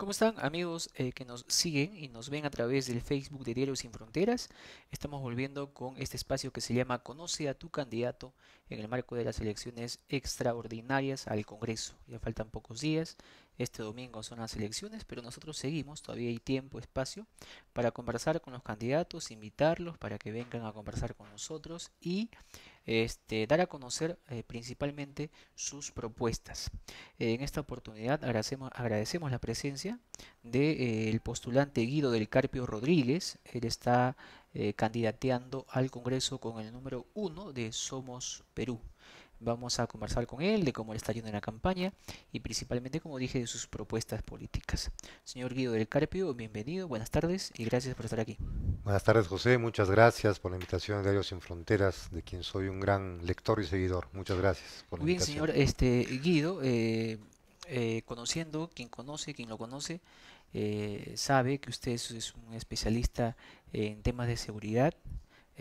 ¿Cómo están amigos eh, que nos siguen y nos ven a través del Facebook de Diarios Sin Fronteras? Estamos volviendo con este espacio que se llama Conoce a tu candidato en el marco de las elecciones extraordinarias al Congreso. Ya faltan pocos días, este domingo son las elecciones, pero nosotros seguimos, todavía hay tiempo, espacio para conversar con los candidatos, invitarlos para que vengan a conversar con nosotros y este, dar a conocer eh, principalmente sus propuestas. en esta oportunidad agradecemos, agradecemos la presencia del de, eh, postulante Guido del Carpio Rodríguez. Él está eh, candidateando al Congreso con el número uno de Somos Perú. Vamos a conversar con él de cómo le está yendo en la campaña y principalmente, como dije, de sus propuestas políticas. Señor Guido del Carpio, bienvenido, buenas tardes y gracias por estar aquí. Buenas tardes, José. Muchas gracias por la invitación de Diario Sin Fronteras, de quien soy un gran lector y seguidor. Muchas gracias por la Muy bien, señor este, Guido. Eh, eh, conociendo, quien conoce, quien lo conoce, eh, sabe que usted es, un especialista en temas de seguridad,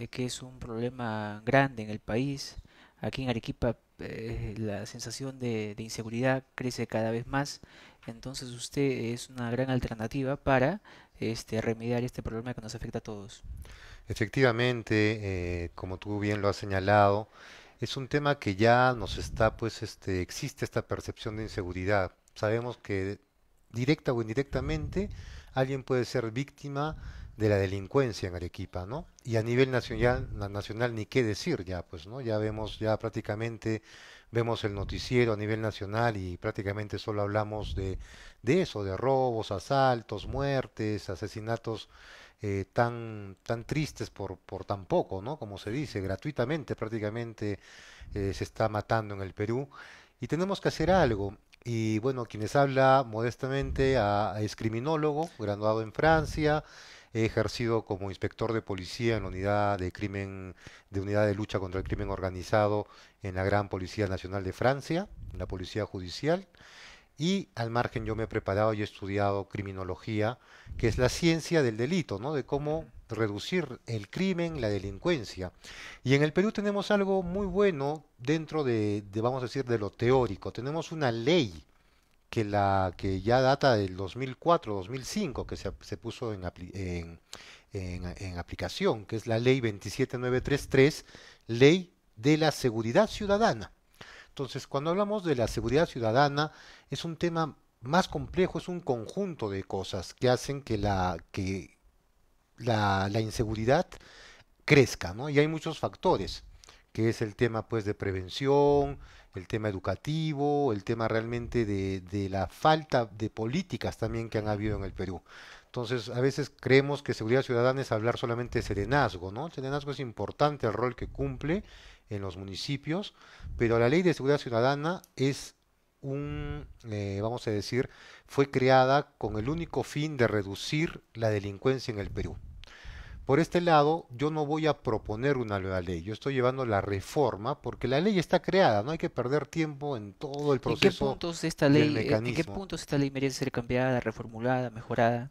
que es un problema grande en el país. Aquí en Arequipa la sensación de inseguridad crece cada vez más. Entonces usted es una gran alternativa para este, remediar este problema que nos afecta a todos. Efectivamente, eh, como tú bien lo has señalado, es un tema que ya nos está, pues, este, existe esta percepción de inseguridad. Sabemos que directa o indirectamente, alguien puede ser víctima de la delincuencia en Arequipa, ¿no? Y a nivel nacional, nacional ni qué decir ya, pues, ¿no? Ya vemos, ya prácticamente vemos el noticiero a nivel nacional y prácticamente solo hablamos de, eso, de robos, asaltos, muertes, asesinatos eh, tan, tan tristes por, por tan poco, ¿no? Como se dice, gratuitamente prácticamente eh, se está matando en el Perú. Y tenemos que hacer algo. Y bueno, quienes habla modestamente a, es criminólogo, graduado en Francia, he ejercido como inspector de policía en la unidad de crimen, de unidad de lucha contra el crimen organizado en la Gran Policía Nacional de Francia, la Policía Judicial y al margen yo me he preparado y he estudiado criminología, que es la ciencia del delito, ¿no? De cómo reducir el crimen, la delincuencia. Y en el Perú tenemos algo muy bueno dentro de, vamos a decir, de lo teórico. Tenemos una ley que, la, que ya data del 2004-2005, que se, puso en, en, en, en aplicación, que es la ley 27933, Ley de la Seguridad Ciudadana entonces, cuando hablamos de la seguridad ciudadana, es un tema más complejo, es un conjunto de cosas que hacen que la, que la, inseguridad crezca, ¿no? Y hay muchos factores, que es el tema pues de prevención, el tema educativo, el tema realmente de, de la falta de políticas también que han habido en el Perú. Entonces, a veces creemos que seguridad ciudadana es hablar solamente de serenazgo, ¿no? El serenazgo es importante el rol que cumple en los municipios, pero la Ley de Seguridad Ciudadana es un, eh, vamos a decir, fue creada con el único fin de reducir la delincuencia en el Perú. Por este lado, yo no voy a proponer una nueva ley, yo estoy llevando la reforma porque la ley está creada, no hay que perder tiempo en todo el proceso. y qué puntos esta ley, ¿en qué puntos esta ley merece ser cambiada, reformulada, mejorada?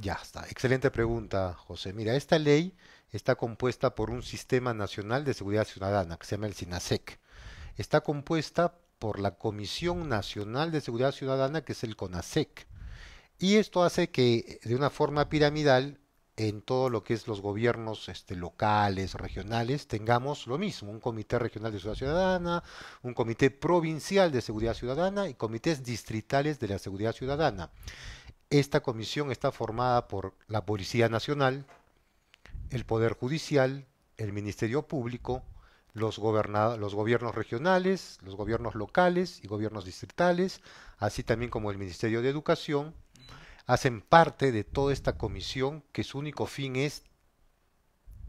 Ya está. Excelente pregunta, José. Mira, esta ley está compuesta por un Sistema Nacional de Seguridad Ciudadana, que se llama el SINASEC. Está compuesta por la Comisión Nacional de Seguridad Ciudadana, que es el CONASEC. Y esto hace que, eh, de una forma piramidal, en todo lo que es los gobiernos este, locales, regionales, tengamos lo mismo, un comité regional de seguridad ciudadana, un comité provincial de seguridad ciudadana y comités distritales de la seguridad ciudadana. Esta comisión está formada por la Policía Nacional, el Poder Judicial, el Ministerio Público, los, los, gobiernos regionales, los gobiernos locales y gobiernos distritales, así también como el Ministerio de Educación, hacen parte de toda esta comisión que su único fin es,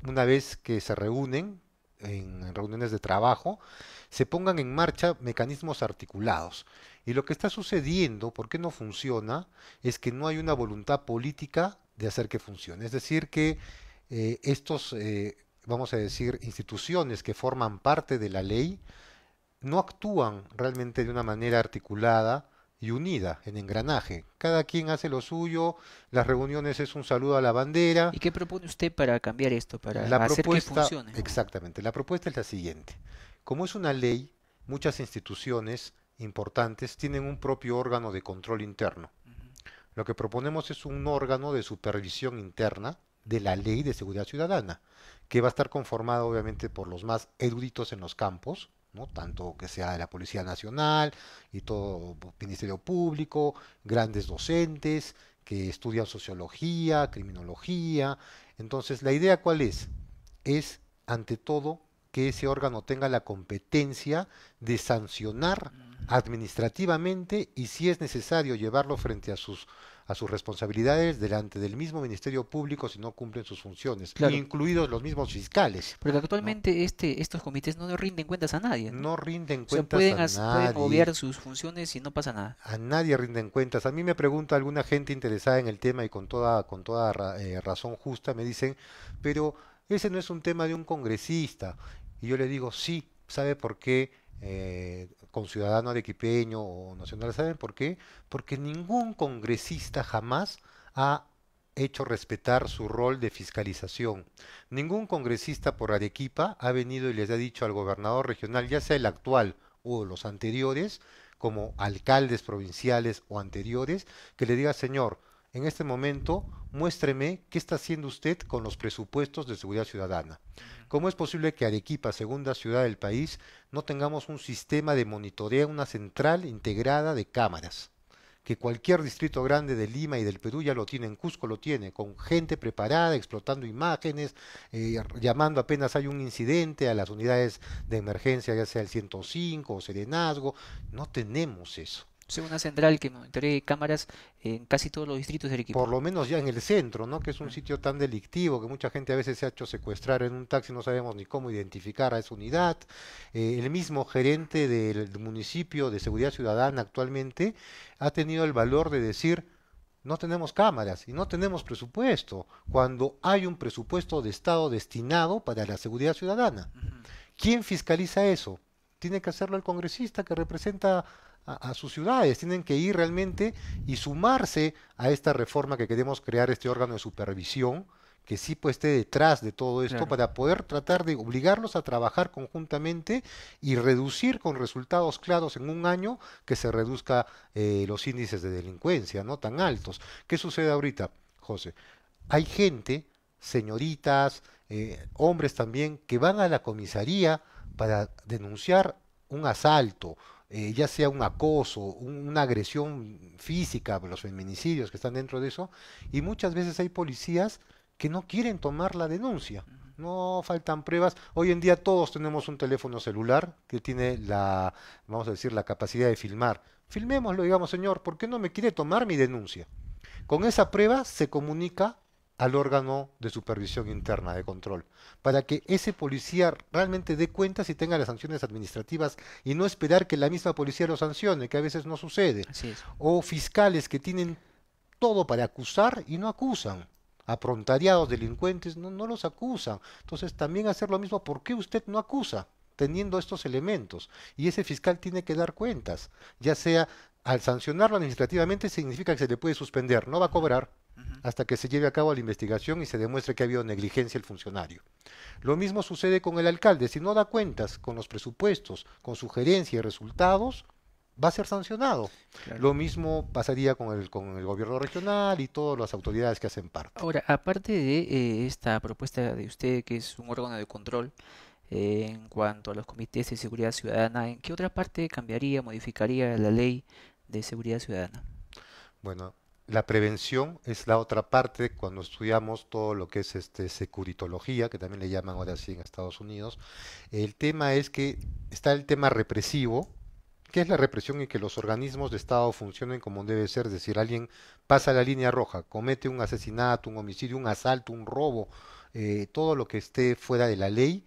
una vez que se reúnen, en reuniones de trabajo, se pongan en marcha mecanismos articulados. Y lo que está sucediendo, ¿por qué no funciona? Es que no hay una voluntad política de hacer que funcione. Es decir, que eh, estos, eh, vamos a decir, instituciones que forman parte de la ley, no actúan realmente de una manera articulada y unida en engranaje. Cada quien hace lo suyo, las reuniones es un saludo a la bandera. ¿Y qué propone usted para cambiar esto, para la hacer que funcione? Exactamente, la propuesta es la siguiente. Como es una ley, muchas instituciones importantes tienen un propio órgano de control interno. Lo que proponemos es un órgano de supervisión interna de la Ley de Seguridad Ciudadana, que va a estar conformado obviamente por los más eruditos en los campos, ¿no? tanto que sea de la Policía Nacional y todo Ministerio Público, grandes docentes que estudian sociología, criminología. Entonces, la idea cuál es? Es, ante todo, que ese órgano tenga la competencia de sancionar administrativamente y si es necesario llevarlo frente a sus a sus responsabilidades delante del mismo Ministerio Público si no cumplen sus funciones, incluidos los mismos fiscales. Porque actualmente este, estos comités no rinden cuentas a nadie. No, rinden cuentas pueden, a nadie. Pueden obviar sus funciones y no pasa nada. A nadie rinden cuentas. A mí me pregunta alguna gente interesada en el tema y con toda, con toda eh, razón justa me dicen, pero ese no es un tema de un congresista. Y yo le digo, sí, ¿sabe por qué? Eh, con ciudadano arequipeño o nacional. ¿Saben por qué? Porque ningún congresista jamás ha hecho respetar su rol de fiscalización. Ningún congresista por Arequipa ha venido y les ha dicho al gobernador regional, ya sea el actual o los anteriores, como alcaldes provinciales o anteriores, que le diga, señor, en este momento muéstreme qué está haciendo usted con los presupuestos de seguridad ciudadana. ¿Cómo es posible que Arequipa, segunda ciudad del país, no tengamos un sistema de monitoreo, una central integrada de cámaras? que cualquier distrito grande de Lima y del Perú ya lo tiene, en Cusco lo tiene, con gente preparada, explotando imágenes, eh, llamando apenas hay un incidente a las unidades de emergencia, ya sea el 105 o Serenazgo. No tenemos eso según central que monitoree cámaras en casi todos los distritos del equipo. Por lo menos ya en el centro, ¿no? Que es un sitio tan delictivo que mucha gente a veces se ha hecho secuestrar en un taxi, no sabemos ni cómo identificar a esa unidad. Eh, el mismo gerente del municipio de Seguridad Ciudadana actualmente ha tenido el valor de decir, no tenemos cámaras y no tenemos presupuesto, cuando hay un presupuesto de Estado destinado para la seguridad ciudadana. ¿Quién fiscaliza eso? Tiene que hacerlo el congresista que representa a, sus ciudades, tienen que ir realmente y sumarse a esta reforma que queremos crear, este órgano de supervisión, que sí pues, esté detrás de todo esto para poder tratar de obligarlos a trabajar conjuntamente y reducir con resultados claros en un año que se reduzca eh, los índices de delincuencia no tan altos. ¿Qué sucede ahorita, José? Hay gente, señoritas, eh, hombres también, que van a la comisaría para denunciar un asalto, eh, ya sea un acoso, una agresión física, los feminicidios que están dentro de eso, y muchas veces hay policías que no quieren tomar la denuncia. No faltan pruebas. Hoy en día todos tenemos un teléfono celular que tiene la, vamos a decir, la capacidad de filmar. Filmémoslo, digamos, señor, ¿por qué no me quiere tomar mi denuncia? Con esa prueba se comunica al órgano de supervisión interna, de control, para que ese policía realmente dé cuentas y tenga las sanciones administrativas y no esperar que la misma policía lo sancione, que a veces no sucede. O fiscales que tienen todo para acusar y no acusan. Aprontariados, delincuentes, no, no los acusan. Entonces también hacer lo mismo, ¿por qué usted no acusa? teniendo estos elementos y ese fiscal tiene que dar cuentas, ya sea al sancionarlo administrativamente significa que se le puede suspender, no va a cobrar, hasta que se lleve a cabo la investigación y se demuestre que ha habido negligencia el funcionario. Lo mismo sucede con el alcalde. Si no da cuentas con los presupuestos, con sugerencias y resultados, va a ser sancionado. Lo mismo pasaría con el, con el gobierno regional y todas las autoridades que hacen parte. Ahora, aparte de eh, esta propuesta de usted, que es un órgano de control, eh, en cuanto a los comités de seguridad ciudadana, ¿en qué otra parte cambiaría, modificaría la ley de seguridad ciudadana? Bueno, la prevención es la otra parte cuando estudiamos todo lo que es este securitología, que también le llaman ahora sí en Estados Unidos. El tema es que está el tema represivo, que es la represión y que los organismos de Estado funcionen como debe ser, es decir, alguien pasa la línea roja, comete un asesinato, un homicidio, un asalto, un robo, eh, todo lo que esté fuera de la ley,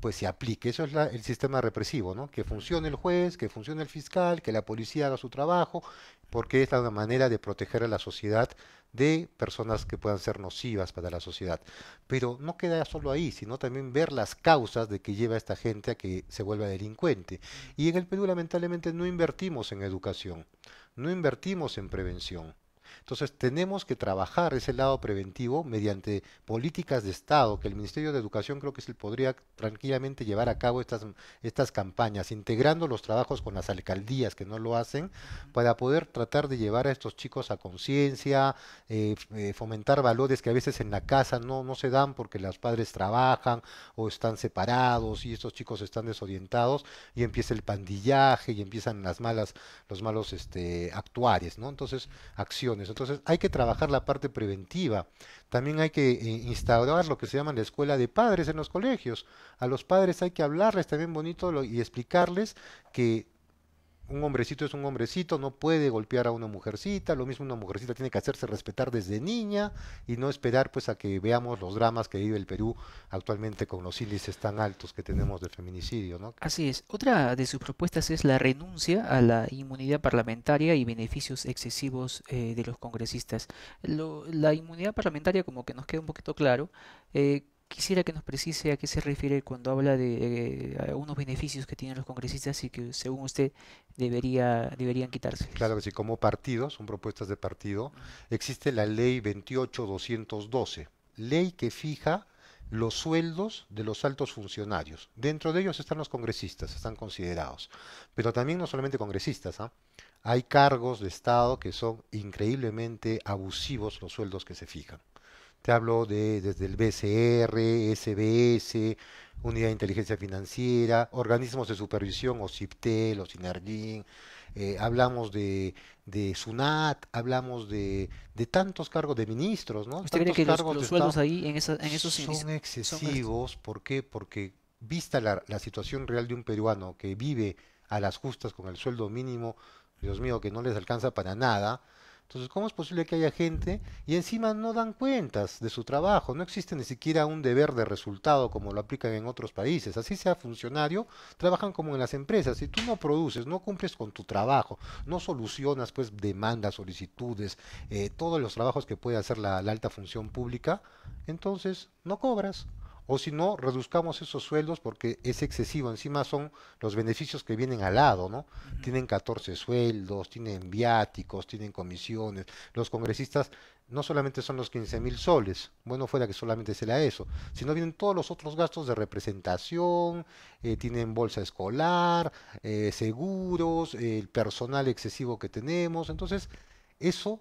pues se aplique. Eso es el sistema represivo, ¿no? Que funcione el juez, que funcione el fiscal, que la policía haga su trabajo porque es una manera de proteger a la sociedad de personas que puedan ser nocivas para la sociedad. Pero no queda solo ahí, sino también ver las causas de que lleva a esta gente a que se vuelva delincuente. Y en el Perú lamentablemente no invertimos en educación, no invertimos en prevención. Entonces tenemos que trabajar ese lado preventivo mediante políticas de Estado, que el Ministerio de Educación creo que se podría tranquilamente llevar a cabo estas, estas campañas, integrando los trabajos con las alcaldías que no lo hacen, para poder tratar de llevar a estos chicos a conciencia, eh, eh, fomentar valores que a veces en la casa no, se dan porque los padres trabajan o están separados y estos chicos están desorientados y empieza el pandillaje y empiezan las malas, los malos este, actuares, ¿no? Entonces, acción entonces hay que trabajar la parte preventiva. También hay que eh, instaurar lo que se llama la escuela de padres en los colegios. A los padres hay que hablarles también bonito y explicarles que un hombrecito es un hombrecito, no puede golpear a una mujercita, lo mismo una mujercita tiene que hacerse respetar desde niña y no esperar pues a que veamos los dramas que vive el Perú actualmente con los índices tan altos que tenemos del feminicidio, ¿no? Así es. Otra de sus propuestas es la renuncia a la inmunidad parlamentaria y beneficios excesivos eh, de los congresistas. la inmunidad parlamentaria como que nos queda un poquito claro, eh, Quisiera que nos precise a qué se refiere cuando habla de eh, unos beneficios que tienen los congresistas y que según usted debería, deberían quitarse. Claro que sí, como partido, son propuestas de partido, existe la ley 28212, ley que fija los sueldos de los altos funcionarios. Dentro de ellos están los congresistas, están considerados. Pero también no solamente congresistas, ¿ah? hay cargos de Estado que son increíblemente abusivos los sueldos que se fijan. Te hablo de desde el BCR, SBS, Unidad de Inteligencia Financiera, organismos de supervisión, o CIPTEL, o SINARGIN, eh, hablamos de, de, SUNAT, hablamos de, de, tantos cargos de ministros, ¿no? Usted cree los, sueldos ahí en, esa, en esos son excesivos, ¿por qué? Porque vista la, la situación real de un peruano que vive a las justas con el sueldo mínimo, Dios mío, que no les alcanza para nada, entonces, ¿cómo es posible que haya gente y encima no dan cuentas de su trabajo? No existe ni siquiera un deber de resultado como lo aplican en otros países. Así sea funcionario, trabajan como en las empresas. Si tú no produces, no cumples con tu trabajo, no solucionas pues demandas, solicitudes, eh, todos los trabajos que puede hacer la alta función pública, entonces no cobras o si no, reduzcamos esos sueldos porque es excesivo. Encima son los beneficios que vienen al lado, ¿no? Tienen 14 sueldos, tienen viáticos, tienen comisiones. Los congresistas no solamente son los 15 mil soles, bueno fuera que solamente sea eso, sino vienen todos los otros gastos de representación, eh, tienen bolsa escolar, eh, seguros, el personal excesivo que tenemos. Entonces, eso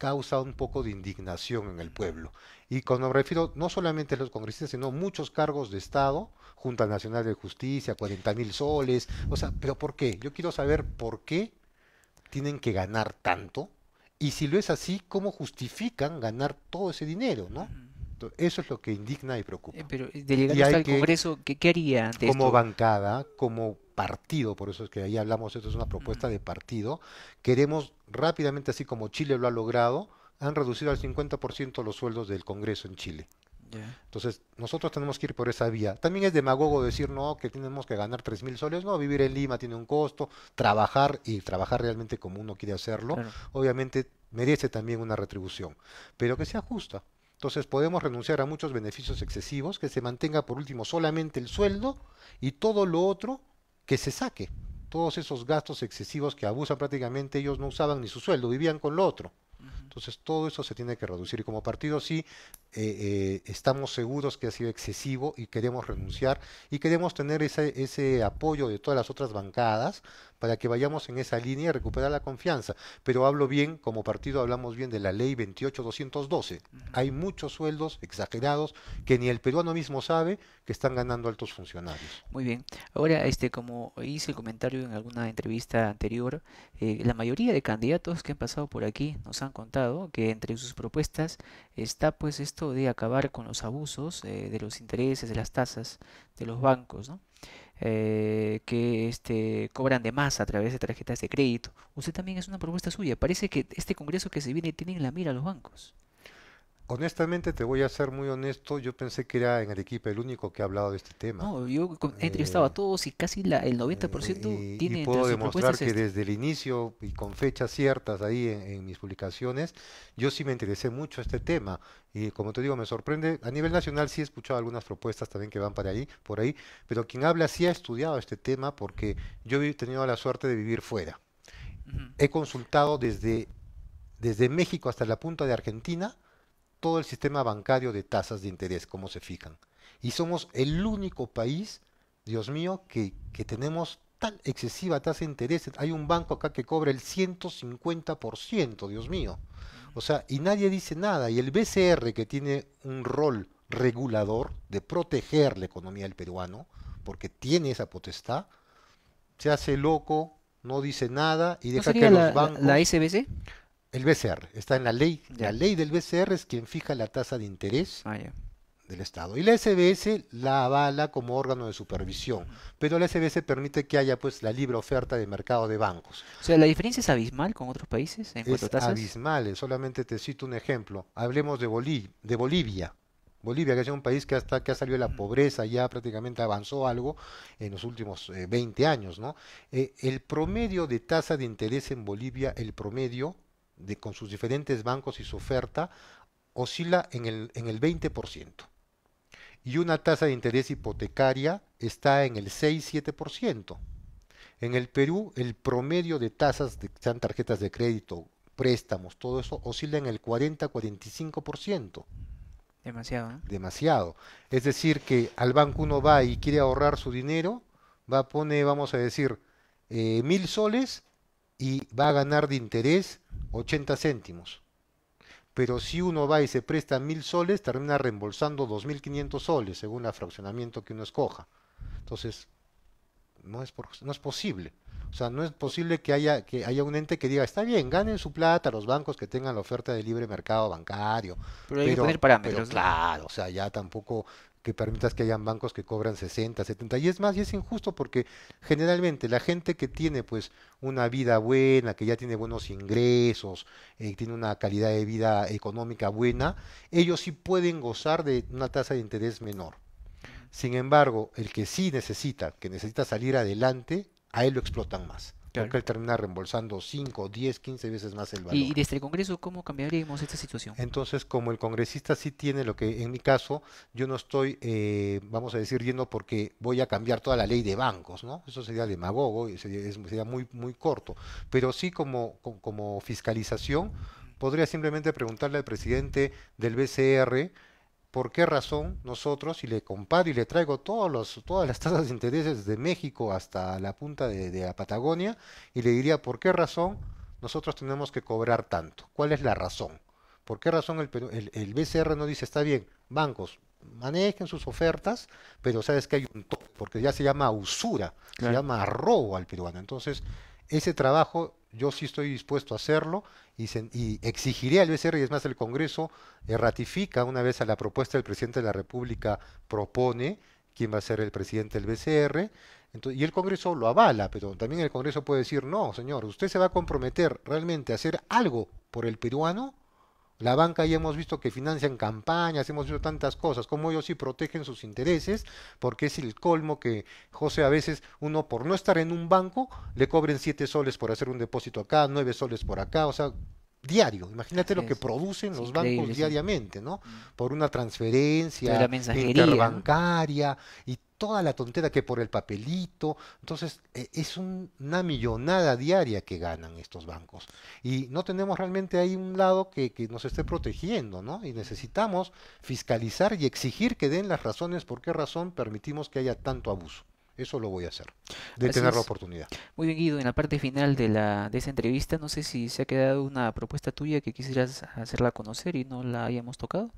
causa un poco de indignación en el pueblo. Y cuando me refiero no solamente a los congresistas, sino muchos cargos de Estado, Junta Nacional de Justicia, 40 mil soles, o sea, pero ¿por qué? Yo quiero saber por qué tienen que ganar tanto y si lo es así, ¿cómo justifican ganar todo ese dinero? ¿no? eso es lo que indigna y preocupa. Eh, pero eh, delegado al Congreso, ¿qué, haría? como bancada, como partido, por eso es que ahí hablamos, esto es una propuesta de partido. Queremos rápidamente, así como Chile lo ha logrado, han reducido al 50% los sueldos del Congreso en Chile. Entonces, nosotros tenemos que ir por esa vía. También es demagogo decir, no, que tenemos que ganar tres mil soles. No, vivir en Lima tiene un costo, trabajar y trabajar realmente como uno quiere hacerlo, obviamente merece también una retribución, pero que sea justa. Entonces, podemos renunciar a muchos beneficios excesivos, que se mantenga por último solamente el sueldo y todo lo otro que se saque todos esos gastos excesivos que abusan prácticamente, ellos no usaban ni su sueldo, vivían con lo otro. Entonces todo eso se tiene que reducir y como partido sí eh, eh, estamos seguros que ha sido excesivo y queremos renunciar y queremos tener ese, ese, apoyo de todas las otras bancadas para que vayamos en esa línea y recuperar la confianza. Pero hablo bien, como partido hablamos bien de la ley 28212. Hay muchos sueldos exagerados que ni el peruano mismo sabe que están ganando altos funcionarios. Muy bien. Ahora, este, como hice el comentario en alguna entrevista anterior, eh, la mayoría de candidatos que han pasado por aquí nos han contado que entre sus propuestas está pues esto de acabar con los abusos eh, de los intereses, de las tasas de los bancos, eh, que este, cobran de más a través de tarjetas de crédito. Usted también es una propuesta suya. Parece que este Congreso que se viene tiene en la mira a los bancos. Honestamente, te voy a ser muy honesto, yo pensé que era en el equipo el único que ha hablado de este tema. No, yo he entrevistado a eh, todos y casi la, el 90% eh, y, tiene y puedo demostrar que este. desde el inicio y con fechas ciertas ahí en, mis publicaciones, yo sí me interesé mucho a este tema. Y como te digo, me sorprende, a nivel nacional sí he escuchado algunas propuestas también que van para ahí, por ahí, pero quien habla sí ha estudiado este tema porque yo he tenido la suerte de vivir fuera. He consultado desde, desde México hasta la punta de Argentina todo el sistema bancario de tasas de interés, cómo se fijan. Y somos el único país, Dios mío, que, que tenemos tan excesiva tasa de interés. Hay un banco acá que cobra el 150%, Dios mío. O sea, y nadie dice nada. Y el BCR, que tiene un rol regulador de proteger la economía del peruano, porque tiene esa potestad, se hace loco, no dice nada y deja que los bancos. ¿La SBC? El BCR, está en la ley. La ley del BCR es quien fija la tasa de interés ah, del Estado. Y la SBS la avala como órgano de supervisión, pero la SBS permite que haya pues la libre oferta de mercado de bancos. O sea, ¿la diferencia es abismal con otros países en cuanto a tasas? abismal, solamente te cito un ejemplo. Hablemos de, de Bolivia. Bolivia, que es un país que hasta que ha salido de la mm. pobreza, ya prácticamente avanzó algo en los últimos eh, veinte 20 años, ¿no? Eh, el promedio de tasa de interés en Bolivia, el promedio con sus diferentes bancos y su oferta oscila en el, en el 20%. Y una tasa de interés hipotecaria está en el 6-7%. En el Perú, el promedio de tasas, de, sean tarjetas de crédito, préstamos, todo eso, oscila en el 40-45%. Demasiado. Demasiado. Es decir, que al banco uno va y quiere ahorrar su dinero, va a poner, vamos a decir, eh, mil soles y va a ganar de interés 80 céntimos. Pero si uno va y se presta mil soles, termina reembolsando 2.500 soles, según el fraccionamiento que uno escoja. Entonces, no es, no es posible. O sea, no es posible que haya, que haya un ente que diga, está bien, ganen su plata los bancos que tengan la oferta de libre mercado bancario. Pero hay que poner parámetros. claro, o sea, ya tampoco que permitas que hayan bancos que cobran 60, 70. Y es más, y es injusto porque generalmente la gente que tiene pues una vida buena, que ya tiene buenos ingresos, que eh, tiene una calidad de vida económica buena, ellos sí pueden gozar de una tasa de interés menor. Sin embargo, el que sí necesita, que necesita salir adelante, a él lo explotan más que Porque él termina reembolsando 5, 10, 15 veces más el valor. ¿Y desde el Congreso cómo cambiaríamos esta situación? Entonces, como el congresista sí tiene lo que en mi caso, yo no estoy, eh, vamos a decir, yendo porque voy a cambiar toda la ley de bancos, ¿no? Eso sería demagogo, sería, sería muy, muy corto. Pero sí como, como fiscalización, podría simplemente preguntarle al presidente del BCR, por qué razón nosotros, y le comparo y le traigo todas las tasas de intereses de México hasta la punta de, la Patagonia, y le diría por qué razón nosotros tenemos que cobrar tanto, cuál es la razón, por qué razón el, BCR no dice, está bien, bancos, manejen sus ofertas, pero sabes que hay un top, porque ya se llama usura, se llama robo al peruano. Entonces, ese trabajo yo sí estoy dispuesto a hacerlo y, exigiría y al BCR, y es más, el Congreso eh, ratifica una vez a la propuesta del presidente de la República, propone quién va a ser el presidente del BCR, y el Congreso lo avala, pero también el Congreso puede decir, no, señor, usted se va a comprometer realmente a hacer algo por el peruano, la banca ya hemos visto que financian campañas, hemos visto tantas cosas, como ellos sí protegen sus intereses, porque es el colmo que, José, a veces uno por no estar en un banco le cobren siete soles por hacer un depósito acá, nueve soles por acá, o sea, diario. Imagínate lo que producen los bancos diariamente, ¿no? Mm. Por una transferencia interbancaria y toda la tontera que por el papelito. Entonces, e, es una millonada diaria que ganan estos bancos. Y no tenemos realmente ahí un lado que, nos esté protegiendo, ¿no? Y necesitamos fiscalizar y exigir que den las razones por qué razón permitimos que haya tanto abuso. Eso lo voy a hacer, de tener la oportunidad. Muy bien, Guido. En la parte final de, de esa entrevista, no sé si se ha quedado una propuesta tuya que quisieras hacerla conocer y no la hayamos tocado.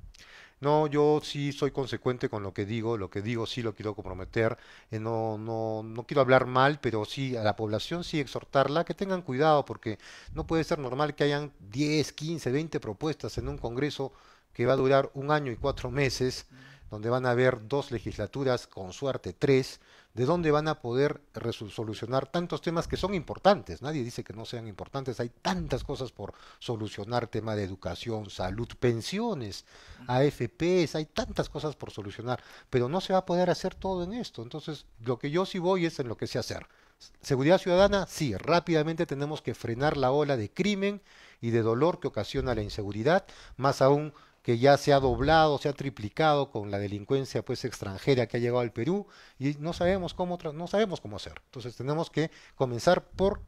No, yo sí soy consecuente con lo que digo, lo que digo sí lo quiero comprometer, eh, no, no, no quiero hablar mal, pero sí a la población sí exhortarla que tengan cuidado porque no puede ser normal que hayan 10, 15, 20 propuestas en un Congreso que va a durar un año y cuatro meses, donde van a haber dos legislaturas, con suerte tres, de dónde van a poder solucionar tantos temas que son importantes. Nadie dice que no sean importantes. Hay tantas cosas por solucionar, tema de educación, salud, pensiones, AFPs, hay tantas cosas por solucionar, pero no se va a poder hacer todo en esto. Entonces, lo que yo sí voy es en lo que sé hacer. Seguridad ciudadana, sí, rápidamente tenemos que frenar la ola de crimen y de dolor que ocasiona la inseguridad, más aún que ya se ha doblado, se ha triplicado con la delincuencia pues extranjera que ha llegado al Perú y no sabemos cómo no sabemos cómo hacer. Entonces tenemos que comenzar por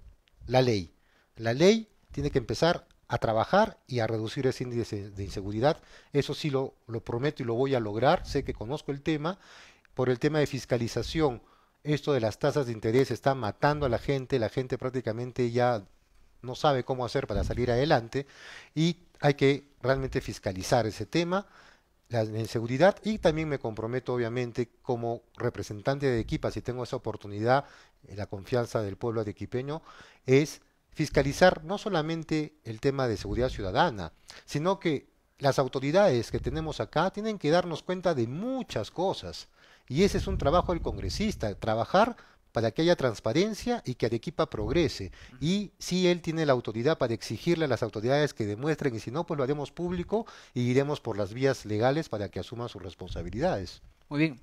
la ley. La ley tiene que empezar a trabajar y a reducir ese índice de inseguridad. Eso sí lo, lo prometo y lo voy a lograr. Sé que conozco el tema. Por el tema de fiscalización, esto de las tasas de interés está matando a la gente. La gente prácticamente ya no sabe cómo hacer para salir adelante y hay que realmente fiscalizar ese tema, la inseguridad y también me comprometo obviamente como representante de Equipa, si tengo esa oportunidad, eh, la confianza del pueblo Equipeño, es fiscalizar no solamente el tema de seguridad ciudadana, sino que las autoridades que tenemos acá tienen que darnos cuenta de muchas cosas. Y ese es un trabajo del congresista, trabajar para que haya transparencia y que Arequipa progrese. Y si él tiene la autoridad para exigirle a las autoridades que demuestren, y si no, pues lo haremos público y iremos por las vías legales para que asuma sus responsabilidades. Muy bien.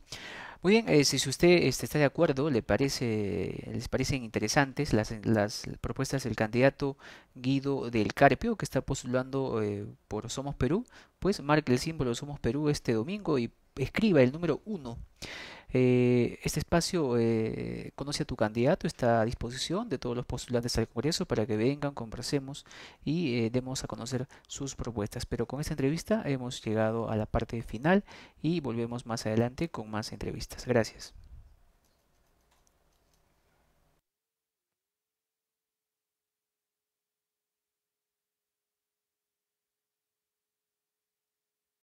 Muy bien, eh, si usted este, está de acuerdo, le parece, les parecen interesantes las, las propuestas del candidato Guido del Carpio, que está postulando eh, por Somos Perú, pues marque el símbolo Somos Perú este domingo y escriba el número 1 eh, este espacio eh, Conoce a tu candidato está a disposición de todos los postulantes al Congreso para que vengan, conversemos y eh, demos a conocer sus propuestas. Pero con esta entrevista hemos llegado a la parte final y volvemos más adelante con más entrevistas. Gracias.